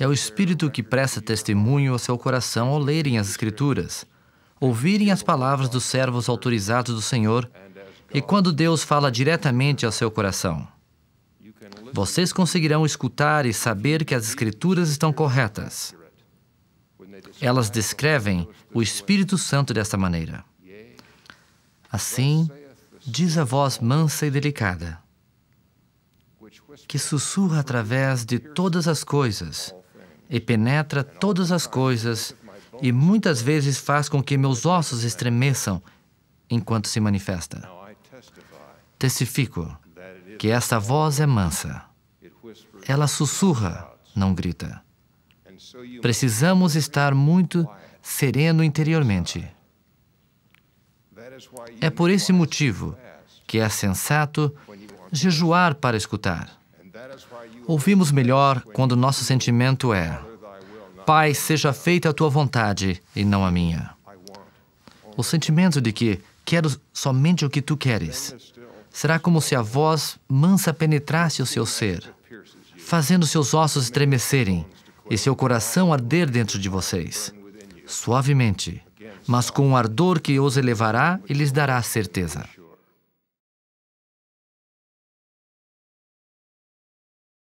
É o Espírito que presta testemunho ao seu coração ao lerem as Escrituras, ouvirem as palavras dos servos autorizados do Senhor e quando Deus fala diretamente ao seu coração. Vocês conseguirão escutar e saber que as Escrituras estão corretas. Elas descrevem o Espírito Santo desta maneira. Assim, diz a voz mansa e delicada que sussurra através de todas as coisas e penetra todas as coisas e muitas vezes faz com que meus ossos estremeçam enquanto se manifesta. Testifico que esta voz é mansa. Ela sussurra, não grita. Precisamos estar muito sereno interiormente. É por esse motivo que é sensato jejuar para escutar. Ouvimos melhor quando nosso sentimento é: Pai, seja feita a tua vontade e não a minha. O sentimento de que quero somente o que tu queres será como se a voz mansa penetrasse o seu ser, fazendo seus ossos estremecerem e seu coração arder dentro de vocês, suavemente, mas com um ardor que os elevará e lhes dará certeza.